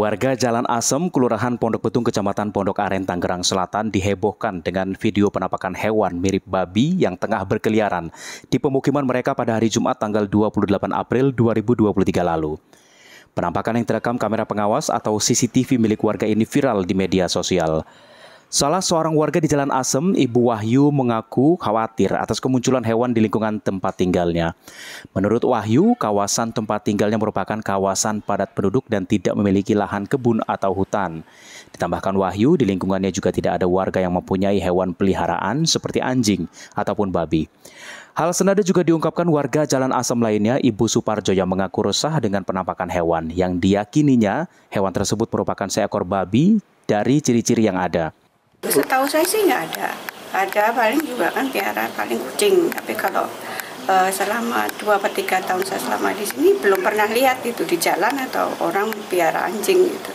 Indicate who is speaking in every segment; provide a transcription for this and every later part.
Speaker 1: Warga Jalan Asem, Kelurahan Pondok Betung, Kecamatan Pondok Aren, Tangerang Selatan dihebohkan dengan video penampakan hewan mirip babi yang tengah berkeliaran di pemukiman mereka pada hari Jumat tanggal 28 April 2023 lalu. Penampakan yang terekam kamera pengawas atau CCTV milik warga ini viral di media sosial. Salah seorang warga di Jalan Asem, Ibu Wahyu mengaku khawatir atas kemunculan hewan di lingkungan tempat tinggalnya. Menurut Wahyu, kawasan tempat tinggalnya merupakan kawasan padat penduduk dan tidak memiliki lahan kebun atau hutan. Ditambahkan Wahyu, di lingkungannya juga tidak ada warga yang mempunyai hewan peliharaan seperti anjing ataupun babi. Hal senada juga diungkapkan warga Jalan Asem lainnya, Ibu Suparjo yang mengaku resah dengan penampakan hewan yang diyakininya hewan tersebut merupakan seekor babi dari ciri-ciri yang ada.
Speaker 2: Setahu saya sih nggak ada. Ada paling juga kan piara paling kucing. Tapi kalau uh, selama dua atau tiga tahun saya selama di sini belum pernah lihat itu di jalan atau orang piara anjing gitu.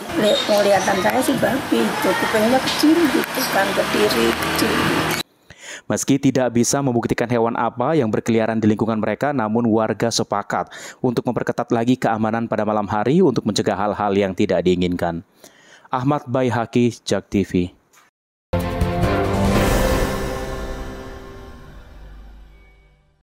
Speaker 2: Penglihatan saya sih babi itu kupingnya kecil
Speaker 3: gitu kan berdiri kecil.
Speaker 1: Meski tidak bisa membuktikan hewan apa yang berkeliaran di lingkungan mereka, namun warga sepakat untuk memperketat lagi keamanan pada malam hari untuk mencegah hal-hal yang tidak diinginkan. Ahmad Baihaki, Jak TV.